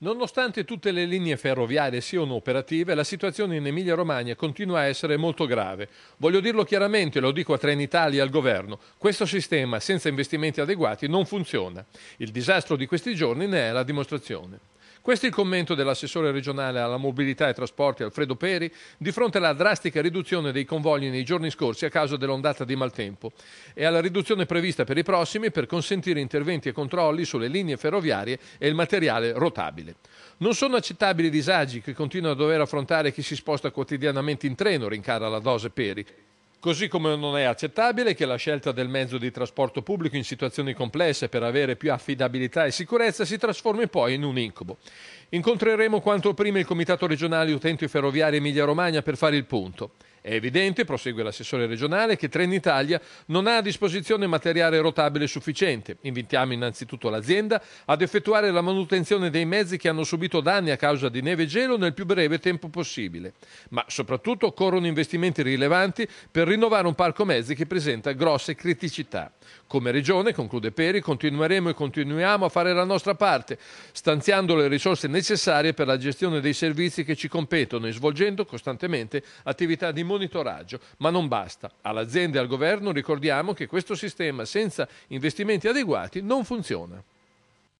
Nonostante tutte le linee ferroviarie siano operative, la situazione in Emilia-Romagna continua a essere molto grave. Voglio dirlo chiaramente, lo dico a Trenitalia e al governo, questo sistema senza investimenti adeguati non funziona. Il disastro di questi giorni ne è la dimostrazione. Questo è il commento dell'assessore regionale alla mobilità e trasporti Alfredo Peri di fronte alla drastica riduzione dei convogli nei giorni scorsi a causa dell'ondata di maltempo e alla riduzione prevista per i prossimi per consentire interventi e controlli sulle linee ferroviarie e il materiale rotabile. Non sono accettabili i disagi che continua a dover affrontare chi si sposta quotidianamente in treno, rincara la dose Peri. Così come non è accettabile che la scelta del mezzo di trasporto pubblico in situazioni complesse per avere più affidabilità e sicurezza si trasformi poi in un incubo. Incontreremo quanto prima il Comitato regionale Utenti Ferroviari Emilia-Romagna per fare il punto. È evidente, prosegue l'assessore regionale, che Trenitalia non ha a disposizione materiale rotabile sufficiente. Invitiamo innanzitutto l'azienda ad effettuare la manutenzione dei mezzi che hanno subito danni a causa di neve e gelo nel più breve tempo possibile. Ma soprattutto occorrono investimenti rilevanti per rinnovare un parco mezzi che presenta grosse criticità. Come regione, conclude Peri, continueremo e continuiamo a fare la nostra parte, stanziando le risorse necessarie necessarie per la gestione dei servizi che ci competono e svolgendo costantemente attività di monitoraggio. Ma non basta. All'azienda e al governo ricordiamo che questo sistema senza investimenti adeguati non funziona.